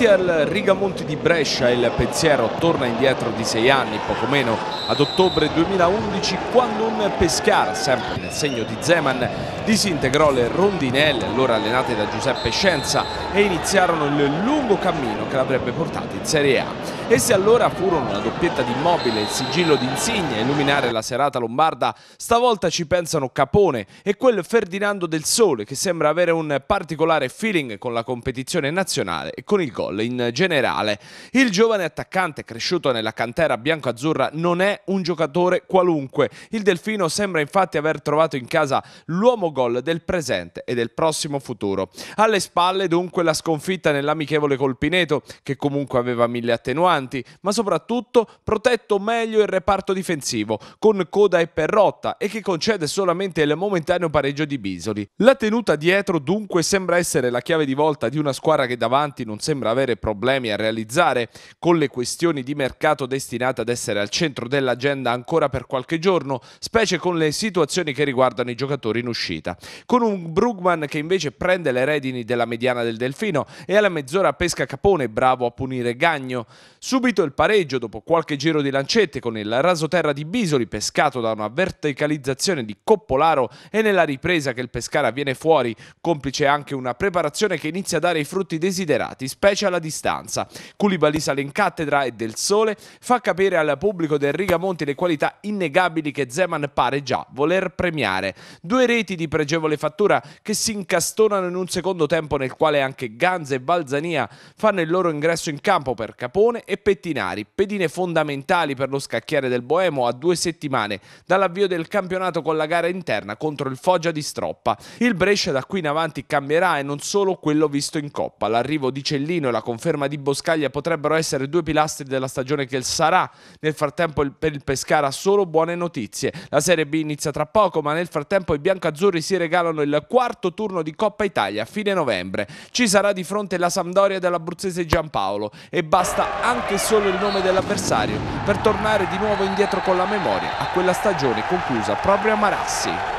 Uniti al Rigamonti di Brescia il pensiero torna indietro di sei anni, poco meno ad ottobre 2011 quando un Pescara, sempre nel segno di Zeman, disintegrò le rondinelle allora allenate da Giuseppe Scienza e iniziarono il lungo cammino che l'avrebbe portato in Serie A. Essi allora furono una doppietta di immobile, il sigillo di a illuminare la serata lombarda, stavolta ci pensano Capone e quel Ferdinando del Sole che sembra avere un particolare feeling con la competizione nazionale e con il gol gol in generale. Il giovane attaccante cresciuto nella cantera bianco-azzurra non è un giocatore qualunque. Il Delfino sembra infatti aver trovato in casa l'uomo gol del presente e del prossimo futuro. Alle spalle dunque la sconfitta nell'amichevole Colpineto, che comunque aveva mille attenuanti, ma soprattutto protetto meglio il reparto difensivo, con coda e perrotta, e che concede solamente il momentaneo pareggio di Bisoli. La tenuta dietro dunque sembra essere la chiave di volta di una squadra che davanti non sembra aver avere problemi a realizzare, con le questioni di mercato destinate ad essere al centro dell'agenda ancora per qualche giorno, specie con le situazioni che riguardano i giocatori in uscita. Con un Brugman che invece prende le redini della mediana del Delfino e alla mezz'ora pesca Capone, bravo a punire Gagno. Subito il pareggio dopo qualche giro di lancette con il rasoterra di Bisoli pescato da una verticalizzazione di Coppolaro e nella ripresa che il Pescara viene fuori, complice anche una preparazione che inizia a dare i frutti desiderati, specie accorcia la distanza. Koulibaly sale in cattedra e del sole fa capire al pubblico del Rigamonti le qualità innegabili che Zeman pare già voler premiare. Due reti di pregevole fattura che si incastonano in un secondo tempo nel quale anche Ganza e Balzania fanno il loro ingresso in campo per Capone e Pettinari, pedine fondamentali per lo scacchiere del Boemo a due settimane dall'avvio del campionato con la gara interna contro il Foggia di Stroppa. Il Brescia da qui in avanti cambierà e non solo quello visto in Coppa. L'arrivo di Cellino Martino e la conferma di Boscaglia potrebbero essere due pilastri della stagione che sarà. Nel frattempo per il Pescara solo buone notizie. La Serie B inizia tra poco, ma nel frattempo i biancazzurri si regalano il quarto turno di Coppa Italia a fine novembre. Ci sarà di fronte la Sampdoria dell'abruzzese Giampaolo e basta anche solo il nome dell'avversario per tornare di nuovo indietro con la memoria a quella stagione conclusa proprio a Marassi.